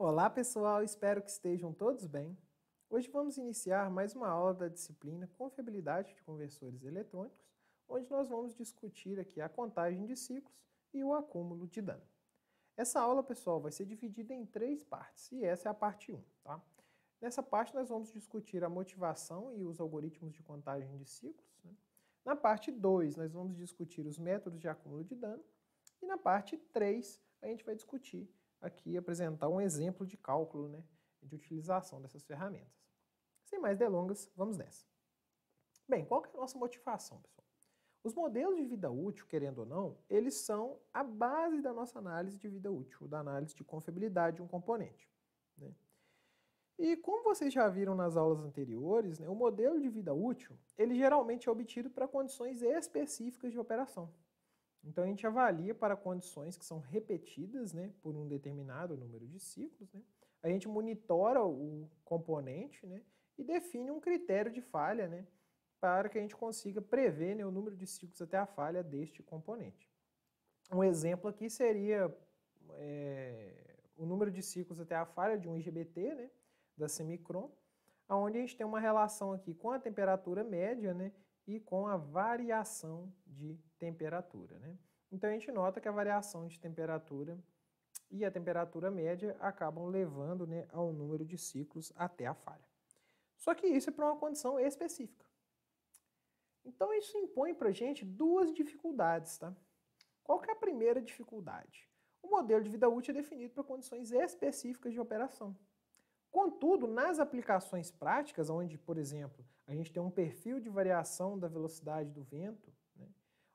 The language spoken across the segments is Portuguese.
Olá, pessoal, espero que estejam todos bem. Hoje vamos iniciar mais uma aula da disciplina Confiabilidade de Conversores Eletrônicos, onde nós vamos discutir aqui a contagem de ciclos e o acúmulo de dano. Essa aula, pessoal, vai ser dividida em três partes, e essa é a parte 1, tá? Nessa parte nós vamos discutir a motivação e os algoritmos de contagem de ciclos. Né? Na parte 2, nós vamos discutir os métodos de acúmulo de dano. E na parte 3, a gente vai discutir aqui apresentar um exemplo de cálculo né, de utilização dessas ferramentas. Sem mais delongas, vamos nessa. Bem, qual é a nossa motivação, pessoal? Os modelos de vida útil, querendo ou não, eles são a base da nossa análise de vida útil, da análise de confiabilidade de um componente. Né? E como vocês já viram nas aulas anteriores, né, o modelo de vida útil, ele geralmente é obtido para condições específicas de operação. Então a gente avalia para condições que são repetidas né, por um determinado número de ciclos. Né? A gente monitora o componente né, e define um critério de falha né, para que a gente consiga prever né, o número de ciclos até a falha deste componente. Um exemplo aqui seria é, o número de ciclos até a falha de um IGBT né, da Semicron, onde a gente tem uma relação aqui com a temperatura média né, e com a variação de temperatura. Né? Então a gente nota que a variação de temperatura e a temperatura média acabam levando né, ao número de ciclos até a falha. Só que isso é para uma condição específica. Então isso impõe para a gente duas dificuldades. Tá? Qual que é a primeira dificuldade? O modelo de vida útil é definido para condições específicas de operação. Contudo, nas aplicações práticas, onde, por exemplo, a gente tem um perfil de variação da velocidade do vento, né,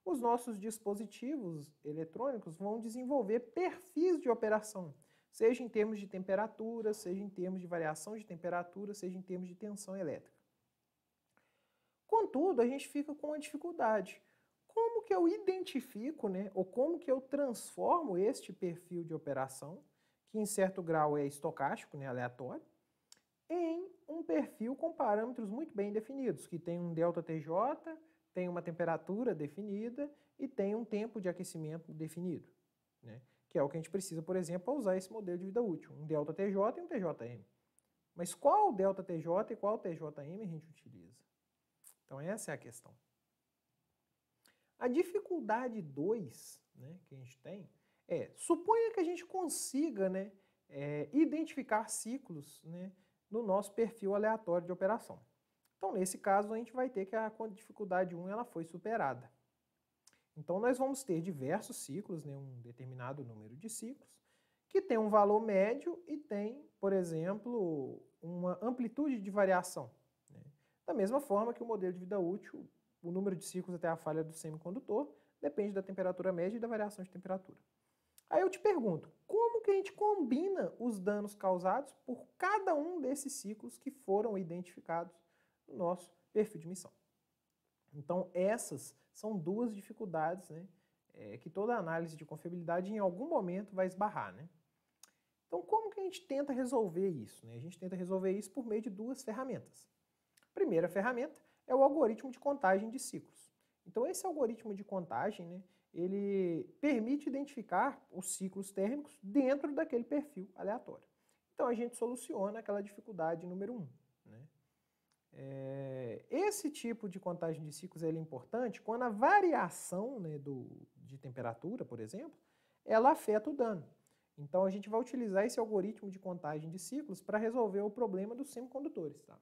os nossos dispositivos eletrônicos vão desenvolver perfis de operação, seja em termos de temperatura, seja em termos de variação de temperatura, seja em termos de tensão elétrica. Contudo, a gente fica com uma dificuldade. Como que eu identifico, né, ou como que eu transformo este perfil de operação que em certo grau é estocástico, né, aleatório, em um perfil com parâmetros muito bem definidos, que tem um ΔTJ, tem uma temperatura definida e tem um tempo de aquecimento definido, né? que é o que a gente precisa, por exemplo, para usar esse modelo de vida útil, um ΔTJ e um TJM. Mas qual ΔTJ e qual TJM a gente utiliza? Então essa é a questão. A dificuldade 2 né, que a gente tem é, suponha que a gente consiga né, é, identificar ciclos né, no nosso perfil aleatório de operação. Então, nesse caso, a gente vai ter que a dificuldade 1 ela foi superada. Então, nós vamos ter diversos ciclos, né, um determinado número de ciclos, que tem um valor médio e tem, por exemplo, uma amplitude de variação. Né? Da mesma forma que o modelo de vida útil, o número de ciclos até a falha do semicondutor, depende da temperatura média e da variação de temperatura. Aí eu te pergunto, como que a gente combina os danos causados por cada um desses ciclos que foram identificados no nosso perfil de missão. Então, essas são duas dificuldades né, é, que toda análise de confiabilidade em algum momento vai esbarrar. Né? Então, como que a gente tenta resolver isso? Né? A gente tenta resolver isso por meio de duas ferramentas. A primeira ferramenta é o algoritmo de contagem de ciclos. Então, esse algoritmo de contagem, né, ele permite identificar os ciclos térmicos dentro daquele perfil aleatório. Então a gente soluciona aquela dificuldade número 1. Um, né? é, esse tipo de contagem de ciclos é importante quando a variação né, do, de temperatura, por exemplo, ela afeta o dano. Então a gente vai utilizar esse algoritmo de contagem de ciclos para resolver o problema dos semicondutores. Tá?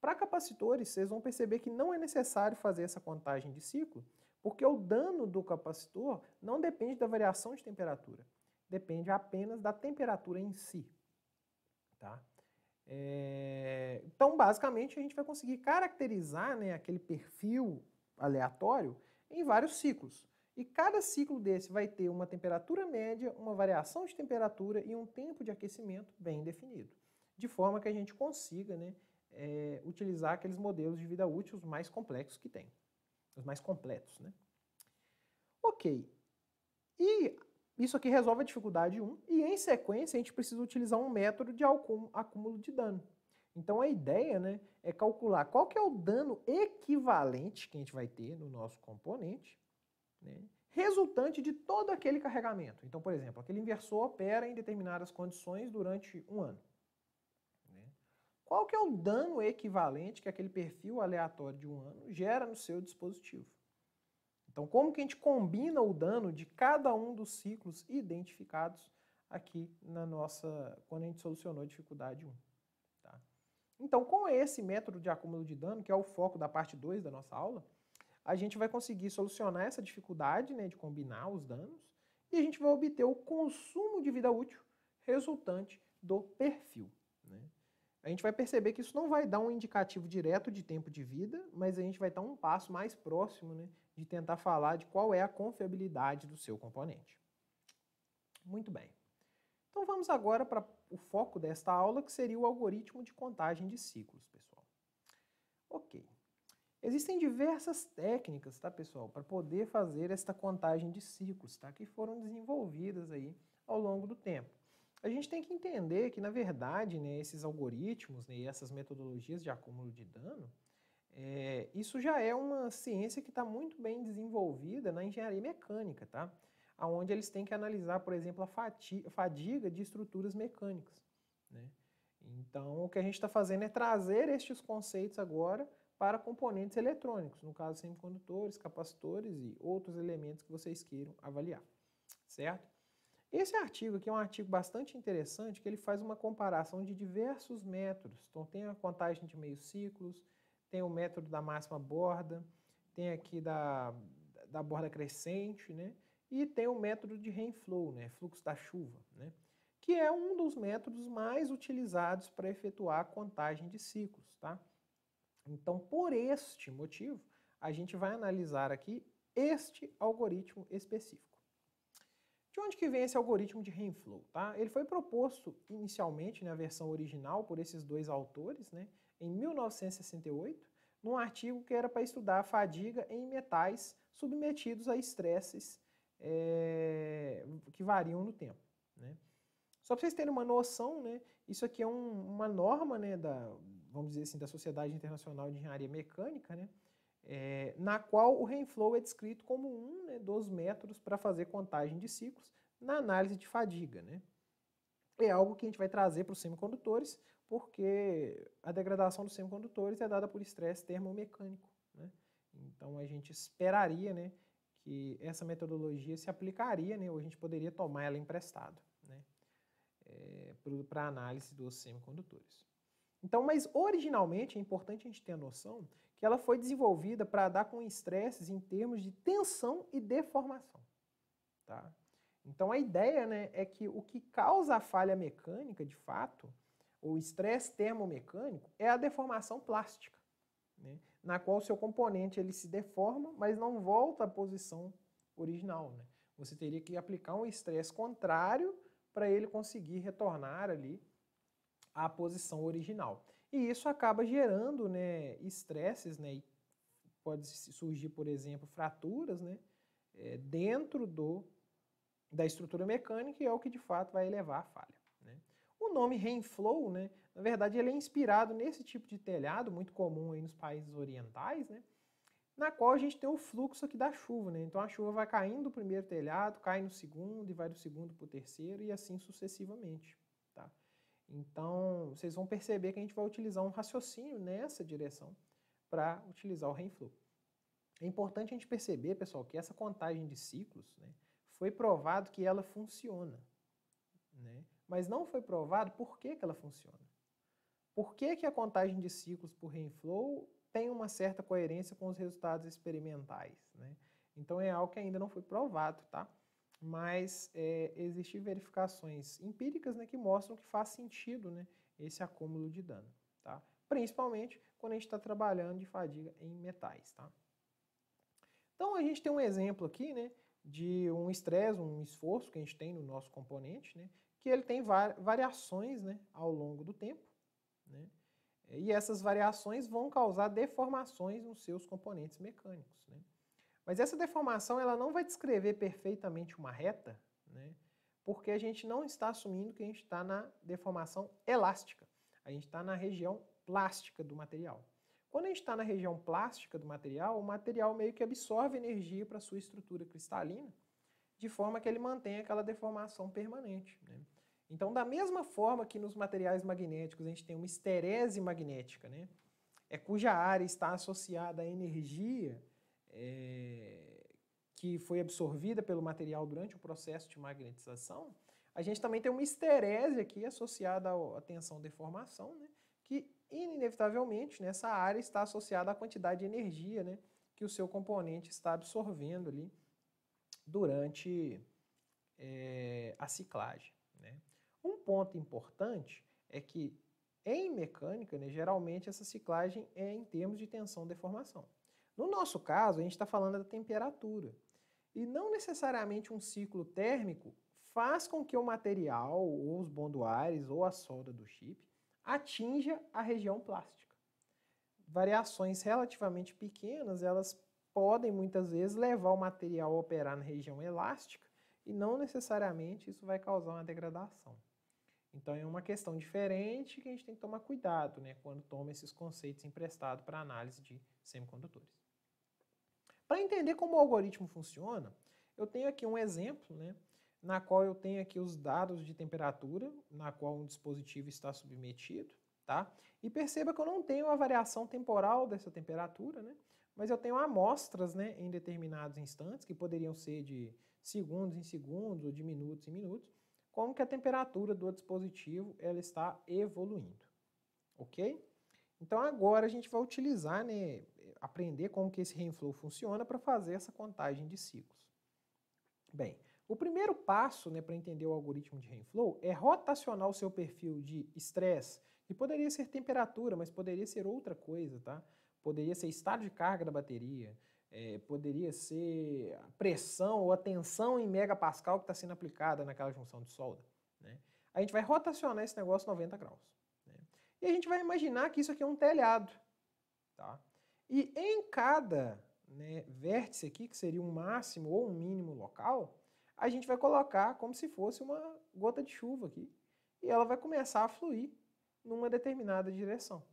Para capacitores, vocês vão perceber que não é necessário fazer essa contagem de ciclo, porque o dano do capacitor não depende da variação de temperatura, depende apenas da temperatura em si. Tá? É... Então, basicamente, a gente vai conseguir caracterizar né, aquele perfil aleatório em vários ciclos. E cada ciclo desse vai ter uma temperatura média, uma variação de temperatura e um tempo de aquecimento bem definido, de forma que a gente consiga né, é, utilizar aqueles modelos de vida útil mais complexos que tem os mais completos, né? Ok. E isso aqui resolve a dificuldade 1, e em sequência a gente precisa utilizar um método de acúmulo de dano. Então a ideia né, é calcular qual que é o dano equivalente que a gente vai ter no nosso componente, né, resultante de todo aquele carregamento. Então, por exemplo, aquele inversor opera em determinadas condições durante um ano. Qual que é o dano equivalente que aquele perfil aleatório de um ano gera no seu dispositivo? Então, como que a gente combina o dano de cada um dos ciclos identificados aqui na nossa, quando a gente solucionou a dificuldade 1. Tá? Então, com esse método de acúmulo de dano, que é o foco da parte 2 da nossa aula, a gente vai conseguir solucionar essa dificuldade né, de combinar os danos e a gente vai obter o consumo de vida útil resultante do perfil a gente vai perceber que isso não vai dar um indicativo direto de tempo de vida, mas a gente vai estar um passo mais próximo né, de tentar falar de qual é a confiabilidade do seu componente. Muito bem. Então vamos agora para o foco desta aula, que seria o algoritmo de contagem de ciclos, pessoal. Ok. Existem diversas técnicas, tá, pessoal, para poder fazer esta contagem de ciclos, tá, que foram desenvolvidas aí ao longo do tempo a gente tem que entender que, na verdade, né, esses algoritmos né, e essas metodologias de acúmulo de dano, é, isso já é uma ciência que está muito bem desenvolvida na engenharia mecânica, tá? Onde eles têm que analisar, por exemplo, a fadiga de estruturas mecânicas, né? Então, o que a gente está fazendo é trazer estes conceitos agora para componentes eletrônicos, no caso semicondutores, capacitores e outros elementos que vocês queiram avaliar, certo? Esse artigo aqui é um artigo bastante interessante que ele faz uma comparação de diversos métodos. Então tem a contagem de meios ciclos, tem o método da máxima borda, tem aqui da, da borda crescente, né? E tem o método de rainflow, né? Fluxo da chuva, né? Que é um dos métodos mais utilizados para efetuar a contagem de ciclos, tá? Então, por este motivo, a gente vai analisar aqui este algoritmo específico. De onde que vem esse algoritmo de Rainflow? Tá? Ele foi proposto inicialmente, na né, versão original, por esses dois autores, né, em 1968, num artigo que era para estudar a fadiga em metais submetidos a estresses é, que variam no tempo. Né? Só para vocês terem uma noção, né, isso aqui é um, uma norma né, da, vamos dizer assim, da Sociedade Internacional de Engenharia Mecânica, né, é, na qual o rainflow é descrito como um né, dos métodos para fazer contagem de ciclos na análise de fadiga. Né? É algo que a gente vai trazer para os semicondutores, porque a degradação dos semicondutores é dada por estresse termomecânico. Né? Então a gente esperaria né, que essa metodologia se aplicaria, né, ou a gente poderia tomar ela emprestado né, é, para análise dos semicondutores. Então, mas originalmente é importante a gente ter a noção que ela foi desenvolvida para dar com estresses em termos de tensão e deformação. Tá? Então a ideia né, é que o que causa a falha mecânica, de fato, o estresse termomecânico, é a deformação plástica, né, na qual o seu componente ele se deforma, mas não volta à posição original. Né? Você teria que aplicar um estresse contrário para ele conseguir retornar ali à posição original. E isso acaba gerando né, estresses, né, e pode surgir, por exemplo, fraturas né, é, dentro do, da estrutura mecânica e é o que de fato vai elevar a falha. Né. O nome rainflow, né, na verdade, ele é inspirado nesse tipo de telhado, muito comum aí nos países orientais, né, na qual a gente tem o fluxo aqui da chuva, né? Então a chuva vai caindo do primeiro telhado, cai no segundo e vai do segundo para o terceiro e assim sucessivamente. Então, vocês vão perceber que a gente vai utilizar um raciocínio nessa direção para utilizar o RENFLOW. É importante a gente perceber, pessoal, que essa contagem de ciclos né, foi provado que ela funciona. Né? Mas não foi provado por que, que ela funciona. Por que, que a contagem de ciclos por RENFLOW tem uma certa coerência com os resultados experimentais? Né? Então é algo que ainda não foi provado, tá? mas é, existem verificações empíricas né, que mostram que faz sentido né, esse acúmulo de dano, tá? principalmente quando a gente está trabalhando de fadiga em metais. Tá? Então a gente tem um exemplo aqui né, de um estresse, um esforço que a gente tem no nosso componente, né, que ele tem variações né, ao longo do tempo, né, e essas variações vão causar deformações nos seus componentes mecânicos. Né. Mas essa deformação ela não vai descrever perfeitamente uma reta, né? porque a gente não está assumindo que a gente está na deformação elástica. A gente está na região plástica do material. Quando a gente está na região plástica do material, o material meio que absorve energia para sua estrutura cristalina, de forma que ele mantém aquela deformação permanente. Né? Então, da mesma forma que nos materiais magnéticos a gente tem uma esterese magnética, né? é cuja área está associada à energia é, que foi absorvida pelo material durante o processo de magnetização, a gente também tem uma esterese aqui associada à tensão deformação, né, que inevitavelmente nessa área está associada à quantidade de energia né, que o seu componente está absorvendo ali durante é, a ciclagem. Né. Um ponto importante é que em mecânica, né, geralmente essa ciclagem é em termos de tensão deformação. No nosso caso, a gente está falando é da temperatura. E não necessariamente um ciclo térmico faz com que o material, ou os bonduares, ou a solda do chip atinja a região plástica. Variações relativamente pequenas, elas podem muitas vezes levar o material a operar na região elástica e não necessariamente isso vai causar uma degradação. Então é uma questão diferente que a gente tem que tomar cuidado né, quando toma esses conceitos emprestados para análise de semicondutores. Para entender como o algoritmo funciona, eu tenho aqui um exemplo, né, na qual eu tenho aqui os dados de temperatura, na qual um dispositivo está submetido, tá? E perceba que eu não tenho a variação temporal dessa temperatura, né? Mas eu tenho amostras, né, em determinados instantes, que poderiam ser de segundos em segundos ou de minutos em minutos, como que a temperatura do dispositivo ela está evoluindo, ok? Então agora a gente vai utilizar, né, aprender como que esse REMFlow funciona para fazer essa contagem de ciclos. Bem, o primeiro passo né, para entender o algoritmo de REMFlow é rotacionar o seu perfil de estresse, que poderia ser temperatura, mas poderia ser outra coisa, tá? Poderia ser estado de carga da bateria, é, poderia ser a pressão ou a tensão em megapascal que está sendo aplicada naquela junção de solda. Né? A gente vai rotacionar esse negócio 90 graus. Né? E a gente vai imaginar que isso aqui é um telhado. Tá? E em cada né, vértice aqui, que seria um máximo ou um mínimo local, a gente vai colocar como se fosse uma gota de chuva aqui. E ela vai começar a fluir numa determinada direção.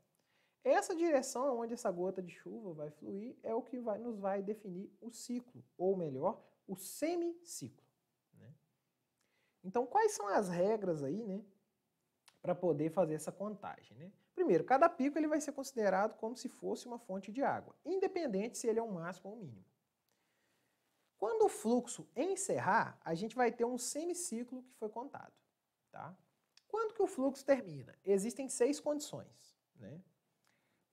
Essa direção onde essa gota de chuva vai fluir é o que vai, nos vai definir o ciclo, ou melhor, o semiciclo. Né? Então, quais são as regras aí, né, para poder fazer essa contagem? Né? Primeiro, cada pico ele vai ser considerado como se fosse uma fonte de água, independente se ele é um máximo ou um mínimo. Quando o fluxo encerrar, a gente vai ter um semiciclo que foi contado. Tá? Quando que o fluxo termina? Existem seis condições. Né?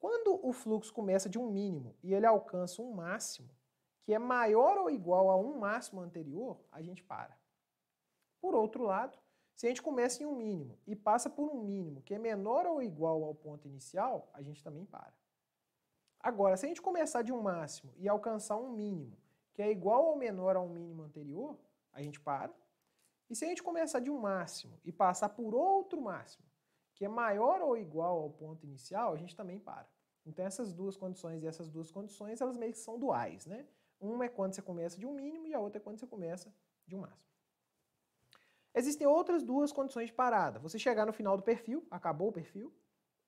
Quando o fluxo começa de um mínimo e ele alcança um máximo, que é maior ou igual a um máximo anterior, a gente para. Por outro lado, se a gente começa em um mínimo e passa por um mínimo que é menor ou igual ao ponto inicial, a gente também para. Agora, se a gente começar de um máximo e alcançar um mínimo que é igual ou menor ao mínimo anterior, a gente para. E se a gente começar de um máximo e passar por outro máximo que é maior ou igual ao ponto inicial, a gente também para. Então essas duas condições e essas duas condições, elas meio que são duais, né? Uma é quando você começa de um mínimo e a outra é quando você começa de um máximo. Existem outras duas condições de parada. Você chegar no final do perfil, acabou o perfil,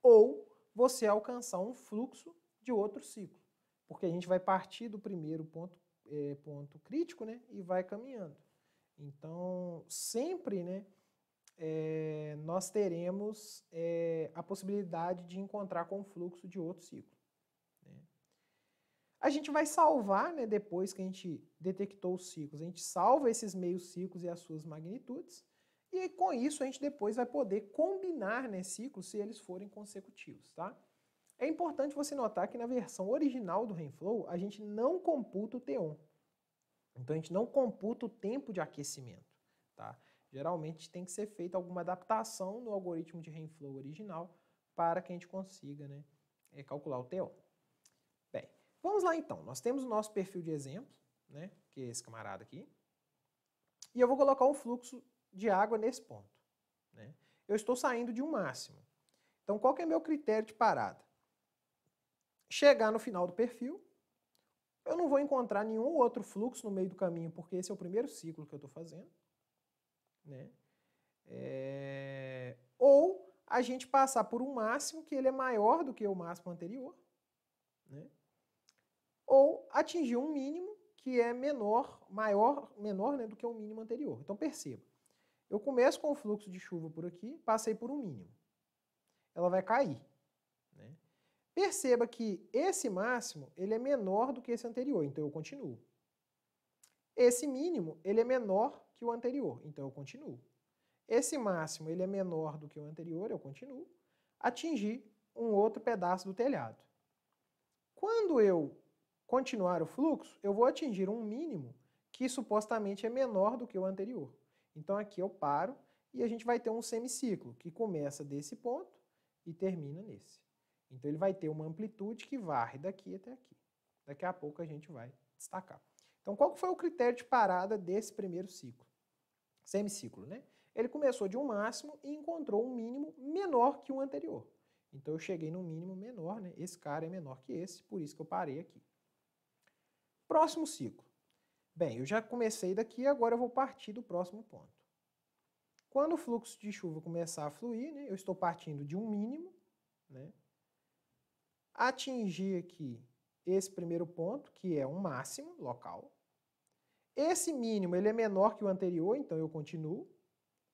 ou você alcançar um fluxo de outro ciclo. Porque a gente vai partir do primeiro ponto, é, ponto crítico né, e vai caminhando. Então, sempre né, é, nós teremos é, a possibilidade de encontrar com o fluxo de outro ciclo a gente vai salvar, né, depois que a gente detectou os ciclos, a gente salva esses meios ciclos e as suas magnitudes, e aí, com isso a gente depois vai poder combinar né, ciclos se eles forem consecutivos, tá? É importante você notar que na versão original do Rainflow a gente não computa o T1. Então a gente não computa o tempo de aquecimento, tá? Geralmente tem que ser feita alguma adaptação no algoritmo de Rainflow original para que a gente consiga né, é, calcular o T1. Vamos lá então, nós temos o nosso perfil de exemplo, né, que é esse camarada aqui, e eu vou colocar um fluxo de água nesse ponto. Né? Eu estou saindo de um máximo. Então qual que é meu critério de parada? Chegar no final do perfil, eu não vou encontrar nenhum outro fluxo no meio do caminho, porque esse é o primeiro ciclo que eu estou fazendo. Né? É... Ou a gente passar por um máximo que ele é maior do que o máximo anterior. Né? ou atingir um mínimo que é menor, maior, menor né, do que o mínimo anterior. Então perceba, eu começo com o fluxo de chuva por aqui, passei por um mínimo. Ela vai cair. Né? Perceba que esse máximo ele é menor do que esse anterior, então eu continuo. Esse mínimo ele é menor que o anterior, então eu continuo. Esse máximo ele é menor do que o anterior, eu continuo. Atingir um outro pedaço do telhado. Quando eu continuar o fluxo, eu vou atingir um mínimo que supostamente é menor do que o anterior. Então aqui eu paro e a gente vai ter um semiciclo que começa desse ponto e termina nesse. Então ele vai ter uma amplitude que varre daqui até aqui. Daqui a pouco a gente vai destacar. Então qual foi o critério de parada desse primeiro ciclo? Semiciclo, né? Ele começou de um máximo e encontrou um mínimo menor que o anterior. Então eu cheguei no mínimo menor, né? Esse cara é menor que esse, por isso que eu parei aqui. Próximo ciclo. Bem, eu já comecei daqui, agora eu vou partir do próximo ponto. Quando o fluxo de chuva começar a fluir, né, eu estou partindo de um mínimo, né, atingir aqui esse primeiro ponto, que é um máximo local. Esse mínimo ele é menor que o anterior, então eu continuo.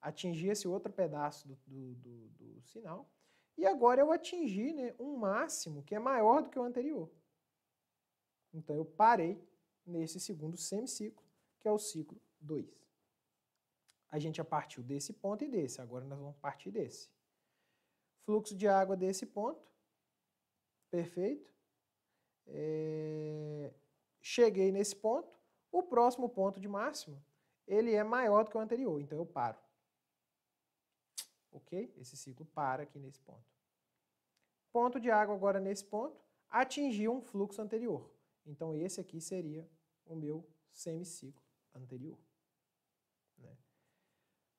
Atingir esse outro pedaço do, do, do, do sinal. E agora eu atingi né, um máximo que é maior do que o anterior. Então, eu parei nesse segundo semiciclo, que é o ciclo 2. A gente já partiu desse ponto e desse, agora nós vamos partir desse. Fluxo de água desse ponto, perfeito. É... Cheguei nesse ponto, o próximo ponto de máximo, ele é maior do que o anterior, então eu paro. Ok? Esse ciclo para aqui nesse ponto. Ponto de água agora nesse ponto, atingiu um fluxo anterior. Então, esse aqui seria o meu semiciclo anterior. Né?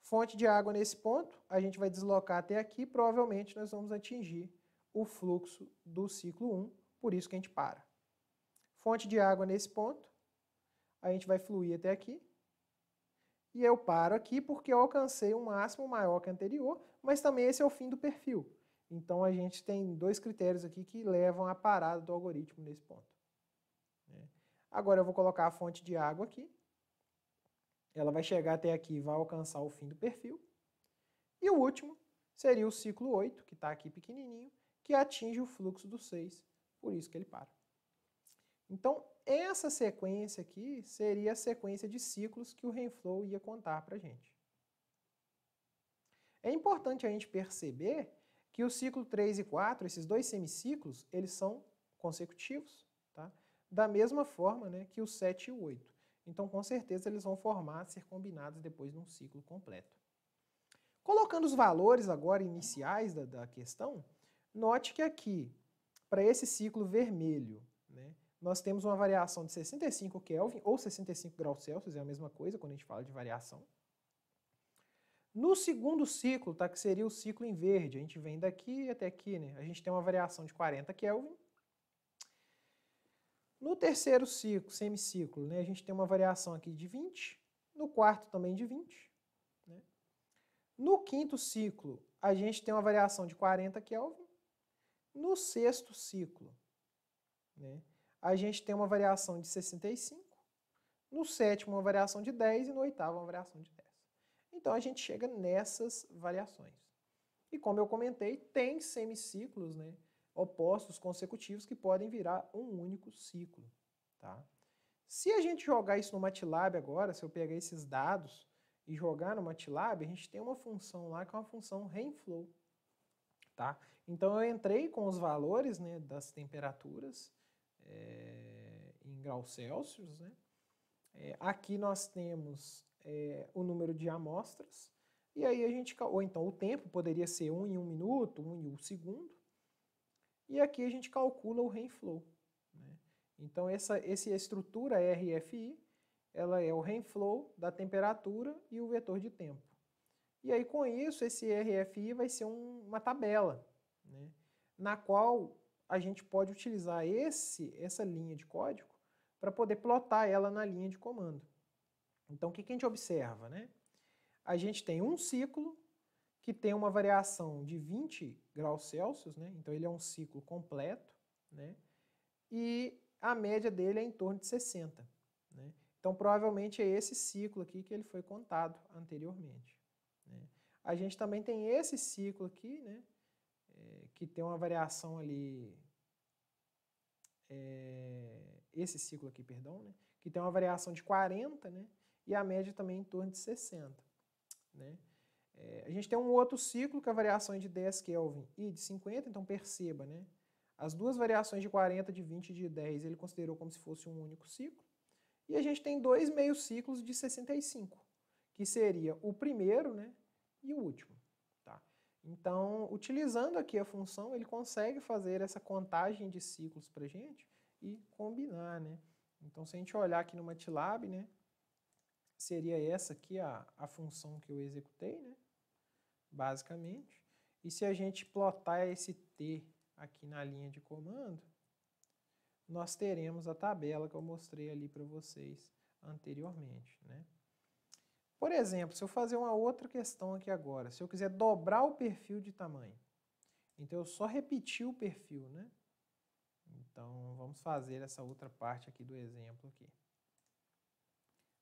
Fonte de água nesse ponto, a gente vai deslocar até aqui, provavelmente nós vamos atingir o fluxo do ciclo 1, por isso que a gente para. Fonte de água nesse ponto, a gente vai fluir até aqui, e eu paro aqui porque eu alcancei um máximo maior que anterior, mas também esse é o fim do perfil. Então a gente tem dois critérios aqui que levam à parada do algoritmo nesse ponto. Né? Agora eu vou colocar a fonte de água aqui. Ela vai chegar até aqui e vai alcançar o fim do perfil. E o último seria o ciclo 8, que está aqui pequenininho, que atinge o fluxo do 6, por isso que ele para. Então, essa sequência aqui seria a sequência de ciclos que o Rainflow ia contar para a gente. É importante a gente perceber que o ciclo 3 e 4, esses dois semiciclos, eles são consecutivos. Tá? da mesma forma né, que o 7 e o 8. Então, com certeza, eles vão formar, ser combinados depois num ciclo completo. Colocando os valores agora iniciais da, da questão, note que aqui, para esse ciclo vermelho, né, nós temos uma variação de 65 Kelvin ou 65 graus Celsius, é a mesma coisa quando a gente fala de variação. No segundo ciclo, tá, que seria o ciclo em verde, a gente vem daqui até aqui, né, a gente tem uma variação de 40 Kelvin no terceiro ciclo, semiciclo, né, a gente tem uma variação aqui de 20, no quarto também de 20. Né? No quinto ciclo, a gente tem uma variação de 40 Kelvin. É no sexto ciclo, né, a gente tem uma variação de 65. No sétimo, uma variação de 10 e no oitavo, uma variação de 10. Então, a gente chega nessas variações. E como eu comentei, tem semiciclos, né? opostos consecutivos que podem virar um único ciclo. Tá? Se a gente jogar isso no MATLAB agora, se eu pegar esses dados e jogar no MATLAB, a gente tem uma função lá que é uma função rainflow. Tá? Então eu entrei com os valores né, das temperaturas é, em graus Celsius. Né? É, aqui nós temos é, o número de amostras, e aí a gente, ou então o tempo poderia ser 1 um em 1 um minuto, 1 um em 1 um segundo, e aqui a gente calcula o rainflow. Né? Então essa, essa estrutura RFI, ela é o rainflow da temperatura e o vetor de tempo. E aí com isso esse RFI vai ser um, uma tabela, né? na qual a gente pode utilizar esse, essa linha de código para poder plotar ela na linha de comando. Então o que, que a gente observa? Né? A gente tem um ciclo que tem uma variação de 20 graus Celsius, né? então ele é um ciclo completo, né? e a média dele é em torno de 60. Né? Então, provavelmente é esse ciclo aqui que ele foi contado anteriormente. Né? A gente também tem esse ciclo aqui, né? É, que tem uma variação ali. É, esse ciclo aqui, perdão, né? que tem uma variação de 40, né? e a média também em torno de 60. Né? É, a gente tem um outro ciclo com é a variação de 10 Kelvin e de 50, então perceba, né? As duas variações de 40, de 20 e de 10 ele considerou como se fosse um único ciclo. E a gente tem dois meios ciclos de 65, que seria o primeiro né, e o último. Tá? Então, utilizando aqui a função, ele consegue fazer essa contagem de ciclos para a gente e combinar. Né? Então, se a gente olhar aqui no MATLAB, né, seria essa aqui a, a função que eu executei. Né? basicamente. E se a gente plotar esse T aqui na linha de comando, nós teremos a tabela que eu mostrei ali para vocês anteriormente. Né? Por exemplo, se eu fazer uma outra questão aqui agora, se eu quiser dobrar o perfil de tamanho, então eu só repetir o perfil, né? Então vamos fazer essa outra parte aqui do exemplo aqui.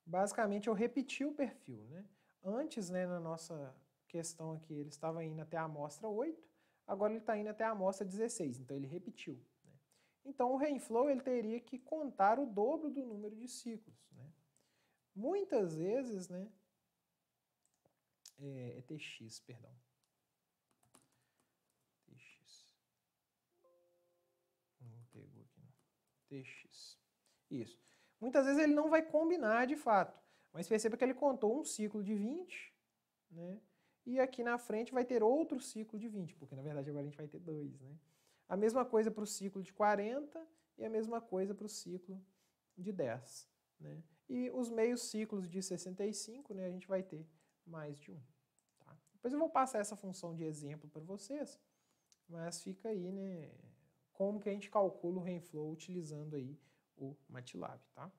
Basicamente eu repeti o perfil, né? Antes, né, na nossa questão aqui, ele estava indo até a amostra 8, agora ele está indo até a amostra 16, então ele repetiu. Né? Então o reinflow ele teria que contar o dobro do número de ciclos. Né? Muitas vezes, né, é, é TX, perdão. TX. Não hum, pegou aqui não. Né? TX. Isso. Muitas vezes ele não vai combinar de fato, mas perceba que ele contou um ciclo de 20, né? E aqui na frente vai ter outro ciclo de 20, porque na verdade agora a gente vai ter dois, né? A mesma coisa para o ciclo de 40 e a mesma coisa para o ciclo de 10, né? E os meios ciclos de 65, né, a gente vai ter mais de um. Tá? Depois eu vou passar essa função de exemplo para vocês, mas fica aí, né, como que a gente calcula o rainflow utilizando aí o MATLAB, tá?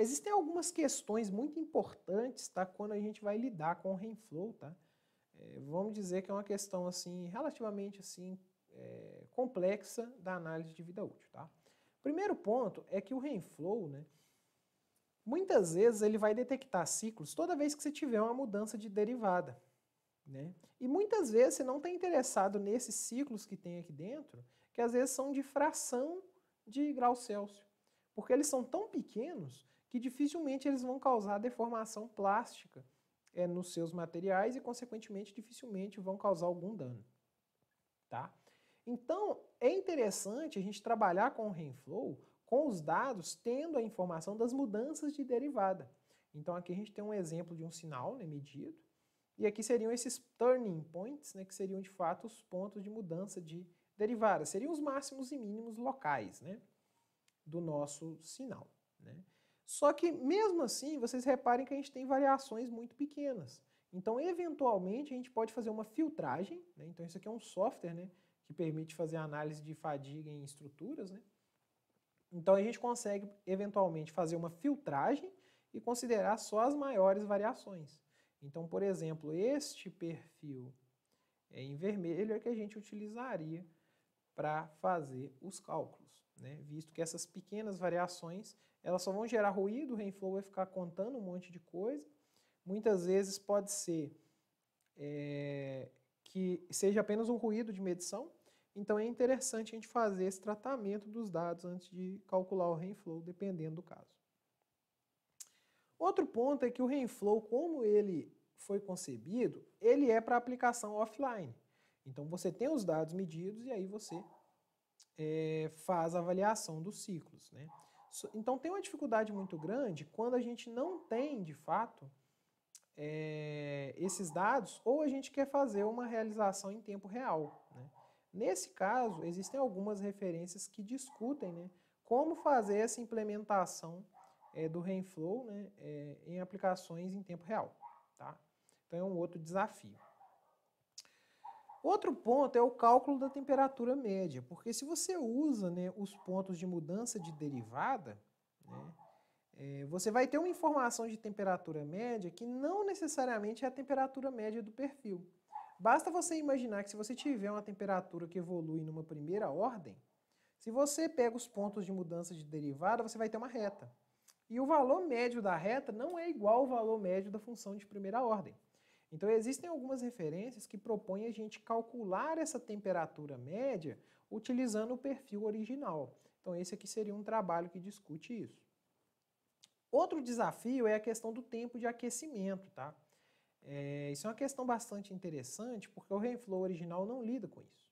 Existem algumas questões muito importantes, tá? Quando a gente vai lidar com o RenFlow, tá? É, vamos dizer que é uma questão, assim, relativamente, assim, é, complexa da análise de vida útil, tá? Primeiro ponto é que o RenFlow, né? Muitas vezes ele vai detectar ciclos toda vez que você tiver uma mudança de derivada, né? E muitas vezes você não está interessado nesses ciclos que tem aqui dentro, que às vezes são de fração de grau Celsius, porque eles são tão pequenos que dificilmente eles vão causar deformação plástica é, nos seus materiais e, consequentemente, dificilmente vão causar algum dano. Tá? Então, é interessante a gente trabalhar com o Flow com os dados tendo a informação das mudanças de derivada. Então, aqui a gente tem um exemplo de um sinal né, medido, e aqui seriam esses turning points, né, que seriam de fato os pontos de mudança de derivada, seriam os máximos e mínimos locais né, do nosso sinal. Né? Só que, mesmo assim, vocês reparem que a gente tem variações muito pequenas. Então, eventualmente, a gente pode fazer uma filtragem, né? então isso aqui é um software né? que permite fazer análise de fadiga em estruturas. Né? Então, a gente consegue, eventualmente, fazer uma filtragem e considerar só as maiores variações. Então, por exemplo, este perfil é, em vermelho é que a gente utilizaria para fazer os cálculos né? visto que essas pequenas variações elas só vão gerar ruído, o rainflow vai ficar contando um monte de coisa. Muitas vezes pode ser é, que seja apenas um ruído de medição, então é interessante a gente fazer esse tratamento dos dados antes de calcular o rainflow, dependendo do caso. Outro ponto é que o rainflow, como ele foi concebido, ele é para aplicação offline. Então você tem os dados medidos e aí você é, faz a avaliação dos ciclos. Né? Então tem uma dificuldade muito grande quando a gente não tem, de fato, é, esses dados ou a gente quer fazer uma realização em tempo real. Né? Nesse caso, existem algumas referências que discutem né, como fazer essa implementação é, do Rainflow né, é, em aplicações em tempo real. Tá? Então é um outro desafio. Outro ponto é o cálculo da temperatura média, porque se você usa né, os pontos de mudança de derivada, né, é, você vai ter uma informação de temperatura média que não necessariamente é a temperatura média do perfil. Basta você imaginar que se você tiver uma temperatura que evolui numa primeira ordem, se você pega os pontos de mudança de derivada, você vai ter uma reta. E o valor médio da reta não é igual ao valor médio da função de primeira ordem. Então, existem algumas referências que propõem a gente calcular essa temperatura média utilizando o perfil original. Então, esse aqui seria um trabalho que discute isso. Outro desafio é a questão do tempo de aquecimento, tá? É, isso é uma questão bastante interessante, porque o rainflow original não lida com isso.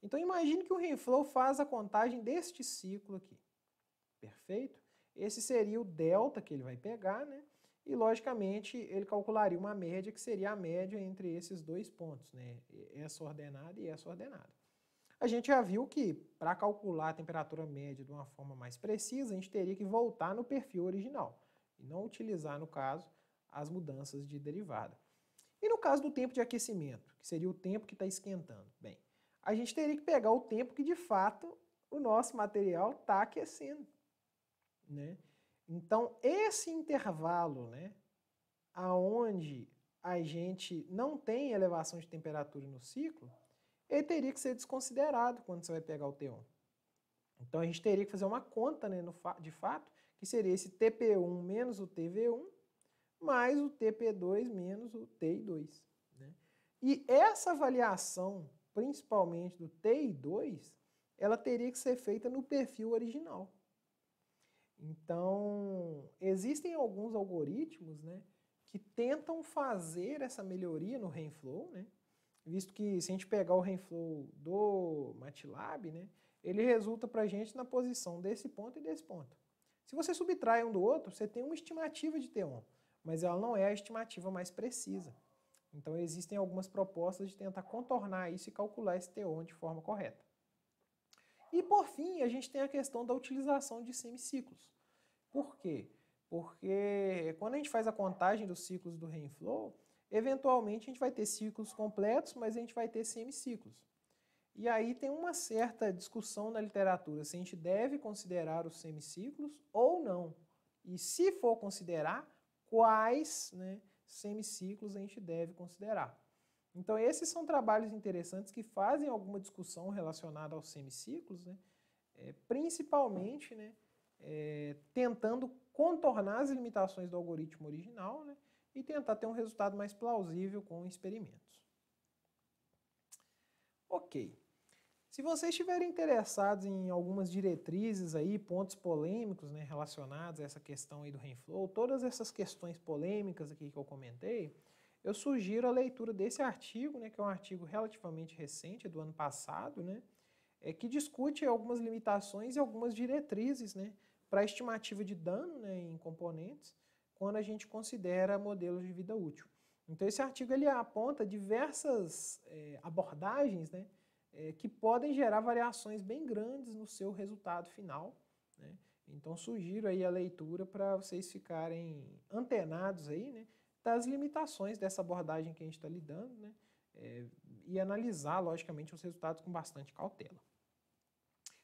Então, imagine que o rainflow faz a contagem deste ciclo aqui. Perfeito? Esse seria o delta que ele vai pegar, né? e logicamente ele calcularia uma média que seria a média entre esses dois pontos, né? essa ordenada e essa ordenada. A gente já viu que para calcular a temperatura média de uma forma mais precisa, a gente teria que voltar no perfil original e não utilizar, no caso, as mudanças de derivada. E no caso do tempo de aquecimento, que seria o tempo que está esquentando, bem, a gente teria que pegar o tempo que de fato o nosso material está aquecendo, né? Então, esse intervalo, né, aonde a gente não tem elevação de temperatura no ciclo, ele teria que ser desconsiderado quando você vai pegar o T1. Então, a gente teria que fazer uma conta, né, fa de fato, que seria esse TP1 menos o TV1, mais o TP2 menos o TI2. Né? E essa avaliação, principalmente do TI2, ela teria que ser feita no perfil original. Então, existem alguns algoritmos né, que tentam fazer essa melhoria no RainFlow, né? visto que se a gente pegar o RainFlow do MATLAB, né, ele resulta para a gente na posição desse ponto e desse ponto. Se você subtrai um do outro, você tem uma estimativa de T1, mas ela não é a estimativa mais precisa. Então existem algumas propostas de tentar contornar isso e calcular esse T1 de forma correta. E por fim, a gente tem a questão da utilização de semiciclos. Por quê? Porque quando a gente faz a contagem dos ciclos do rainflow, eventualmente a gente vai ter ciclos completos, mas a gente vai ter semiciclos. E aí tem uma certa discussão na literatura se a gente deve considerar os semiciclos ou não. E se for considerar, quais né, semiciclos a gente deve considerar. Então, esses são trabalhos interessantes que fazem alguma discussão relacionada aos semiciclos, né? É, principalmente né, é, tentando contornar as limitações do algoritmo original né, e tentar ter um resultado mais plausível com experimentos. Ok. Se vocês estiverem interessados em algumas diretrizes aí, pontos polêmicos né, relacionados a essa questão aí do rainflow, todas essas questões polêmicas aqui que eu comentei, eu sugiro a leitura desse artigo, né, que é um artigo relativamente recente, do ano passado, né, é, que discute algumas limitações e algumas diretrizes né, para estimativa de dano né, em componentes quando a gente considera modelos de vida útil. Então esse artigo ele aponta diversas é, abordagens né, é, que podem gerar variações bem grandes no seu resultado final. Né? Então sugiro aí a leitura para vocês ficarem antenados aí, né? das limitações dessa abordagem que a gente está lidando, né? É, e analisar, logicamente, os resultados com bastante cautela.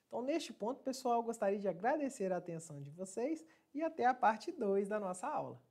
Então, neste ponto, pessoal, gostaria de agradecer a atenção de vocês e até a parte 2 da nossa aula.